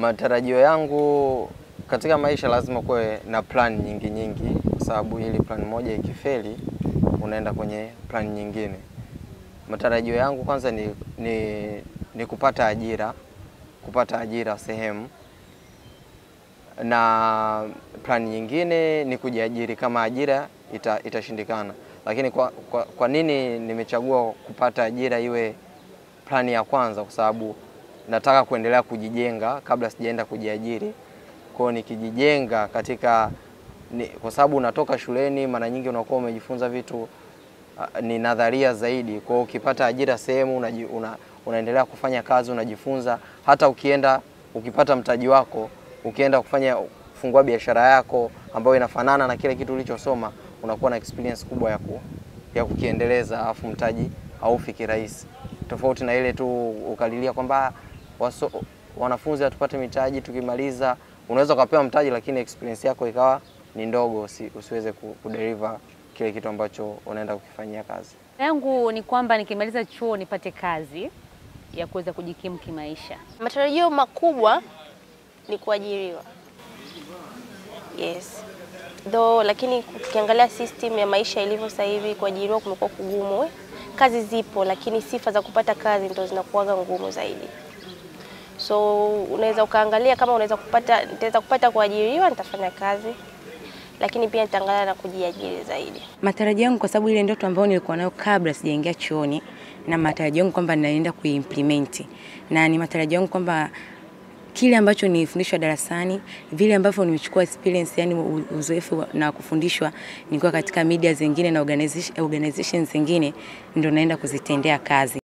Matarajio yangu katika maisha lazima kuwe na plan nyingi nyingi, kwa sababu ili plan moja ikifeli, unaenda kwenye plan nyingine. Matarajio yangu kwanza ni, ni, ni kupata ajira, kupata ajira sehemu, na plan nyingine ni kujiajiri kama ajira ita, itashindikana. Lakini kwa, kwa, kwa nini nimechagua kupata ajira iwe plani ya kwanza? Kwa sababu nataka kuendelea kujijenga kabla sijaenda kujiajiri. Kwa nikijijenga katika ni, kwa sababu unatoka shuleni mara nyingi unakuwa umejifunza vitu uh, ni nadharia zaidi. Kwa ukipata ajira sehemu una, una, unaendelea kufanya kazi unajifunza, hata ukienda ukipata mtaji wako ukienda kufanya kufungua biashara yako ambayo inafanana na kile kitu ulichosoma, unakuwa na experience kubwa ya, ku, ya kukiendeleza, afu mtaji haufiki rahisi, tofauti na ile tu ukalilia kwamba waso, wanafunzi hatupate mitaji, tukimaliza unaweza ukapewa mtaji lakini experience yako ikawa ni ndogo, usi, usiweze kudeliver kile kitu ambacho unaenda kukifanyia kazi. Yangu ni kwamba nikimaliza chuo nipate kazi ya kuweza kujikimu kimaisha. Matarajio makubwa ni kuajiriwa. Yes. Do, lakini tukiangalia system ya maisha ilivyo sasa hivi kuajiriwa kumekuwa kugumu. Kazi zipo lakini sifa za kupata kazi ndo zinakuwaga ngumu zaidi. So unaweza ukaangalia kama unaweza kupata, nitaweza kupata kuajiriwa, nitafanya kazi lakini pia nitaangalia na kujiajiri zaidi. Matarajio yangu kwa sababu ile ndoto ambayo nilikuwa nayo kabla sijaingia chuoni, na matarajio yangu kwamba ninaenda kuimplement, na ni matarajio yangu kwamba kile ambacho nilifundishwa darasani, vile ambavyo nimechukua experience, yani uzoefu na kufundishwa nikiwa katika media zingine na organization, organizations zingine, ndio naenda kuzitendea kazi.